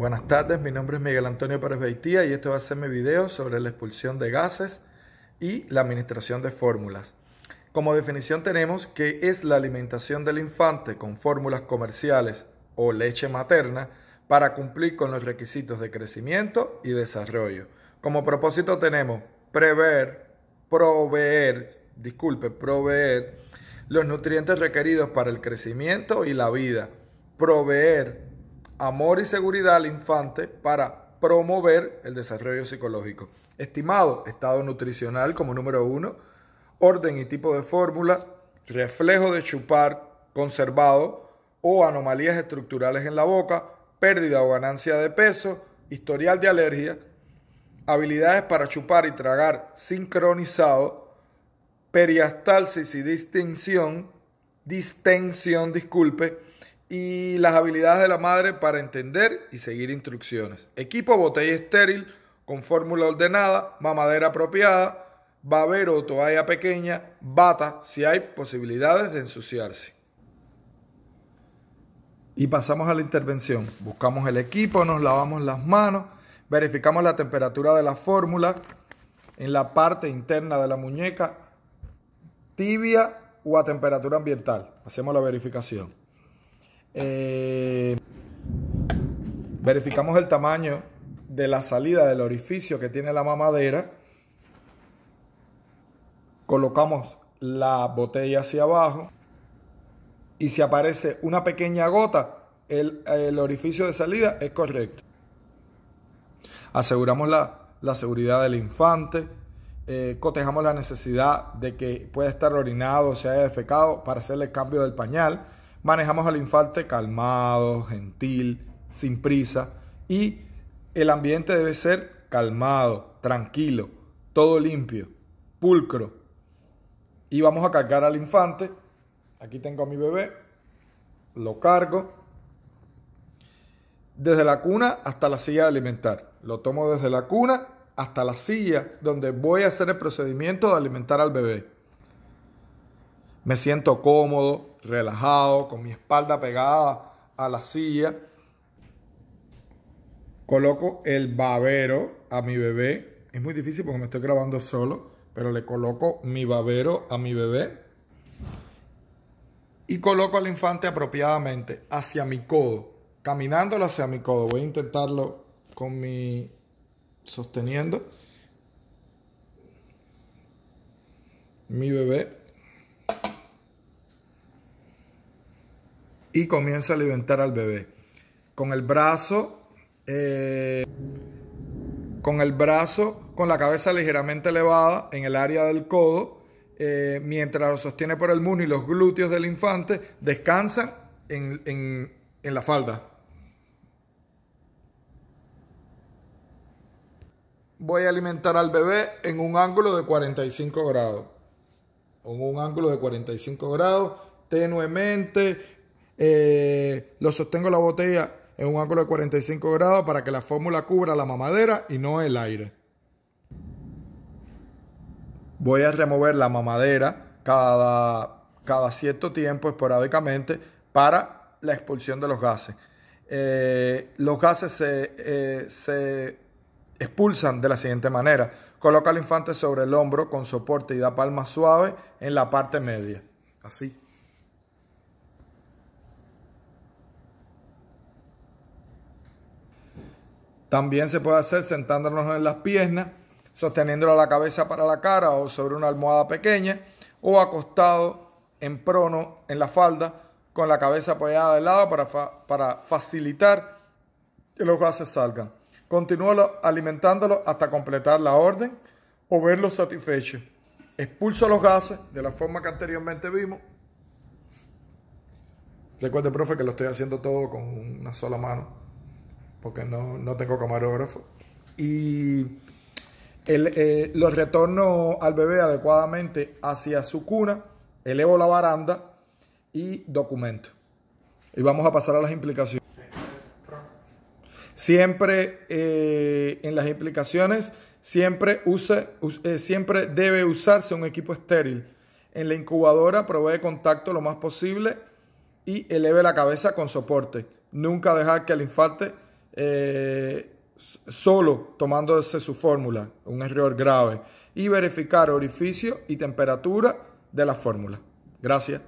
Buenas tardes, mi nombre es Miguel Antonio Pérez Beitía y este va a ser mi video sobre la expulsión de gases y la administración de fórmulas. Como definición tenemos que es la alimentación del infante con fórmulas comerciales o leche materna para cumplir con los requisitos de crecimiento y desarrollo. Como propósito tenemos prever, proveer, disculpe, proveer los nutrientes requeridos para el crecimiento y la vida, proveer amor y seguridad al infante para promover el desarrollo psicológico. Estimado, estado nutricional como número uno, orden y tipo de fórmula, reflejo de chupar conservado o anomalías estructurales en la boca, pérdida o ganancia de peso, historial de alergias, habilidades para chupar y tragar sincronizado, periastalsis y distinción, distensión, disculpe, y las habilidades de la madre para entender y seguir instrucciones. Equipo botella estéril con fórmula ordenada, mamadera apropiada, babero o toalla pequeña, bata si hay posibilidades de ensuciarse. Y pasamos a la intervención. Buscamos el equipo, nos lavamos las manos, verificamos la temperatura de la fórmula en la parte interna de la muñeca tibia o a temperatura ambiental. Hacemos la verificación. Eh, verificamos el tamaño de la salida del orificio que tiene la mamadera. Colocamos la botella hacia abajo y si aparece una pequeña gota, el, orificio de salida es correcto. Aseguramos la, seguridad del infante, eh, cotejamos la necesidad de que pueda estar orinado o se haya defecado para hacerle el cambio del pañal manejamos al infante calmado, gentil, sin prisa y el ambiente debe ser calmado, tranquilo, todo limpio, pulcro. Y vamos a cargar al infante. Aquí tengo a mi bebé, lo cargo. Desde la cuna hasta la silla de alimentar. Lo tomo desde la cuna hasta la silla donde voy a hacer el procedimiento de alimentar al bebé. Me siento cómodo, relajado, con mi espalda pegada a la silla. Coloco el babero a mi bebé. Es muy difícil porque me estoy grabando solo, pero le coloco mi babero a mi bebé. Y coloco al infante apropiadamente hacia mi codo, caminándolo hacia mi codo. Voy a intentarlo con mi sosteniendo. Mi bebé y comienza a alimentar al bebé. Con el brazo, eh, con el brazo, con la cabeza ligeramente elevada en el área del codo, eh, mientras lo sostiene por el mundo y los glúteos del infante descansan en, en la falda. Voy a alimentar al bebé en un ángulo de 45 grados. En un ángulo de 45 grados, tenuemente, eh, lo sostengo la botella en un ángulo de 45 grados para que la fórmula cubra la mamadera y no el aire. Voy a remover la mamadera cada, cierto tiempo esporádicamente para la expulsión de los gases. Eh, los gases eh, se, expulsan de la siguiente manera. Coloca al infante sobre el hombro con soporte y da palmas suave en la parte media. Así. También se puede hacer sentándonos en las piernas, a la cabeza para la cara o sobre una almohada pequeña o acostado en prono en la falda con la cabeza apoyada de lado para, facilitar que los gases salgan. Continúa alimentándolo hasta completar la orden o verlo satisfecho. Expulso los gases de la forma que anteriormente vimos. Recuerde, profe, que lo estoy haciendo todo con una sola mano porque no, tengo camarógrafo. Y el, eh, retorno al bebé adecuadamente hacia su cuna, elevo la baranda y documento. Y vamos a pasar a las implicaciones. Siempre eh, en las implicaciones, siempre, use, eh, siempre debe usarse un equipo estéril. En la incubadora provee contacto lo más posible y eleve la cabeza con soporte. Nunca dejar que el infante eh, solo tomándose su fórmula, un error grave, y verificar orificio y temperatura de la fórmula. Gracias.